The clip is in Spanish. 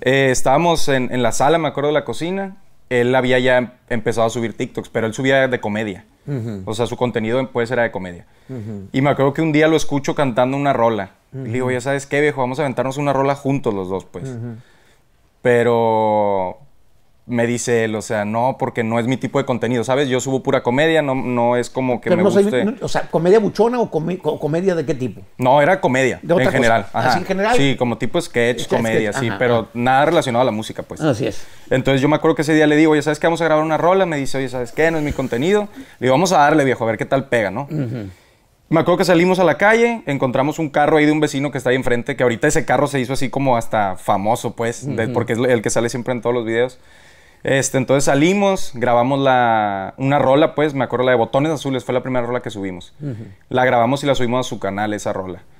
Eh, estábamos en, la sala, me acuerdo, de la cocina. Él había ya em, empezado a subir TikToks, pero él subía de comedia. O sea, su contenido pues era de comedia. Y me acuerdo que un día lo escucho cantando una rola. Y le digo, ya sabes qué, viejo, vamos a aventarnos una rola juntos los dos, pues. Pero me dice él, o sea, no, porque no es mi tipo de contenido, ¿sabes? Yo subo pura comedia, no, no es como que me guste. o sea, ¿comedia buchona o, comedia de qué tipo? No, era comedia, en general. Ajá. ¿Así en general? Sí, como tipo sketch, comedia, sí, pero nada relacionado a la música, pues. Así es. Entonces yo me acuerdo que ese día le digo, oye, ¿sabes qué? Vamos a grabar una rola. Me dice, oye, ¿sabes qué? No es mi contenido. Le digo, vamos a darle, viejo, a ver qué tal pega, ¿no? Me acuerdo que salimos a la calle, encontramos un carro ahí de un vecino que está ahí enfrente, que ahorita ese carro se hizo así como hasta famoso, pues, porque es el que sale siempre en todos los videos. Este, entonces salimos, grabamos una rola, pues, me acuerdo la de Botones Azules, fue la primera rola que subimos. La grabamos y la subimos a su canal, esa rola.